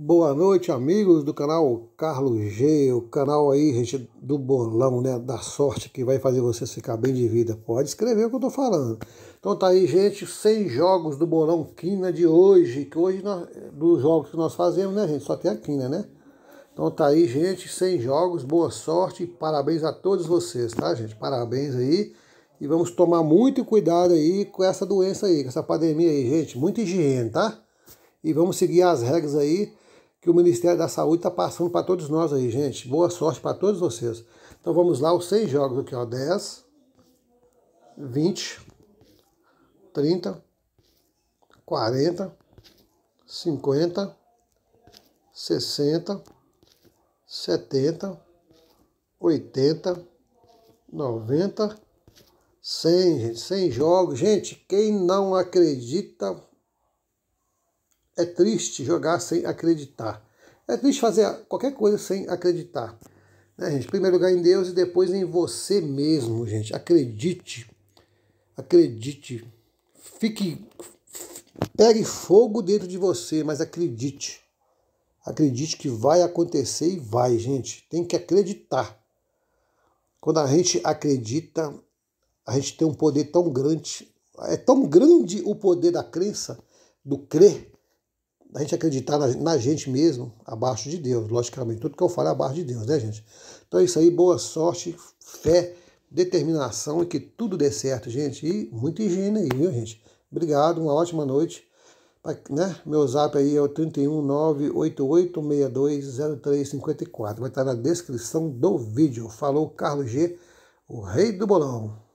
Boa noite, amigos do canal Carlos G, o canal aí, gente, do bolão, né? Da sorte que vai fazer você ficar bem de vida. Pode escrever o que eu tô falando. Então tá aí, gente, 100 jogos do bolão Quina de hoje, que hoje nós, dos jogos que nós fazemos, né, gente? Só tem a Quina, né? Então tá aí, gente, 100 jogos, boa sorte, parabéns a todos vocês, tá, gente? Parabéns aí. E vamos tomar muito cuidado aí com essa doença aí, com essa pandemia aí, gente. Muita higiene, tá? E vamos seguir as regras aí que o Ministério da Saúde está passando para todos nós aí, gente. Boa sorte para todos vocês. Então vamos lá, os seis jogos aqui, ó. 10, 20, 30, 40, 50, 60, 70, 80, 90, 100, gente. 100 jogos. Gente, quem não acredita é triste jogar sem acreditar. É triste fazer qualquer coisa sem acreditar. Né, gente? Em primeiro lugar em Deus e depois em você mesmo, gente. Acredite. Acredite. Fique. Pegue fogo dentro de você, mas acredite. Acredite que vai acontecer e vai, gente. Tem que acreditar. Quando a gente acredita, a gente tem um poder tão grande. É tão grande o poder da crença, do crer, a gente acreditar na, na, gente mesmo, abaixo de Deus, logicamente. Tudo que eu falo é abaixo de Deus, né, gente? Então é isso aí, boa sorte, fé, determinação e que tudo dê certo, gente. E muita higiene aí, viu, gente? Obrigado, uma ótima noite. Né? Meu zap aí é o 31988620354. Vai estar na descrição do vídeo. Falou, Carlos G., o rei do bolão.